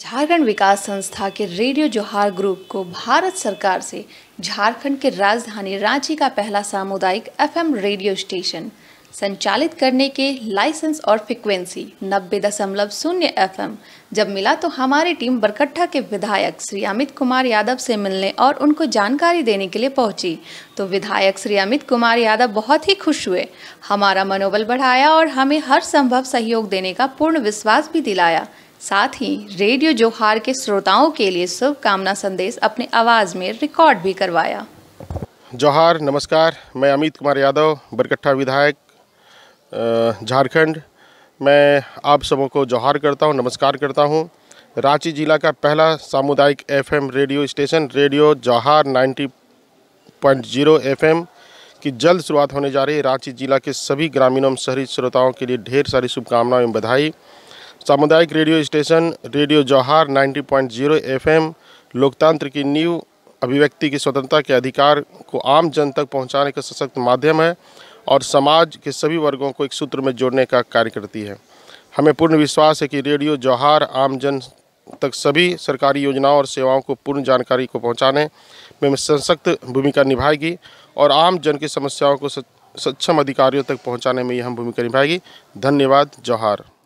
झारखंड विकास संस्था के रेडियो जोहार ग्रुप को भारत सरकार से झारखंड के राजधानी रांची का पहला सामुदायिक एफएम रेडियो स्टेशन संचालित करने के लाइसेंस और फ्रिक्वेंसी नब्बे दशमलव शून्य एफ जब मिला तो हमारी टीम बरकट्ठा के विधायक श्री अमित कुमार यादव से मिलने और उनको जानकारी देने के लिए पहुंची तो विधायक श्री अमित कुमार यादव बहुत ही खुश हुए हमारा मनोबल बढ़ाया और हमें हर संभव सहयोग देने का पूर्ण विश्वास भी दिलाया साथ ही रेडियो जोहार के श्रोताओं के लिए शुभकामना संदेश अपनी आवाज़ में रिकॉर्ड भी करवाया जोहार नमस्कार मैं अमित कुमार यादव बरकट्ठा विधायक झारखंड मैं आप सब को जोहार करता हूं नमस्कार करता हूं रांची ज़िला का पहला सामुदायिक एफएम रेडियो स्टेशन रेडियो जोहार 90.0 एफएम की जल्द शुरुआत होने जा रही है रांची ज़िला के सभी ग्रामीणों शहरी श्रोताओं के लिए ढेर सारी शुभकामनाएं बधाई सामुदायिक radio station radio Johar 90.0 point लोकतंत्र की नींव अभिव्यक्ति की स्वतंत्रता के अधिकार को आम जन तक पहुंचाने का सशक्त माध्यम है और समाज के सभी वर्गों को एक सूत्र में जोड़ने का कार्य करती है हमें पूर्ण विश्वास है कि रेडियो जौहार आम जन तक सभी सरकारी योजनाओं और सेवाओं को पूर्ण जानकारी को पहुंचाने में सशक्त भूमिका निभाएगी और आम जन की समस्याओं को सक्षम अधिकारियों तक पहुंचाने में यह हम भूमिका निभाएगी धन्यवाद जौहार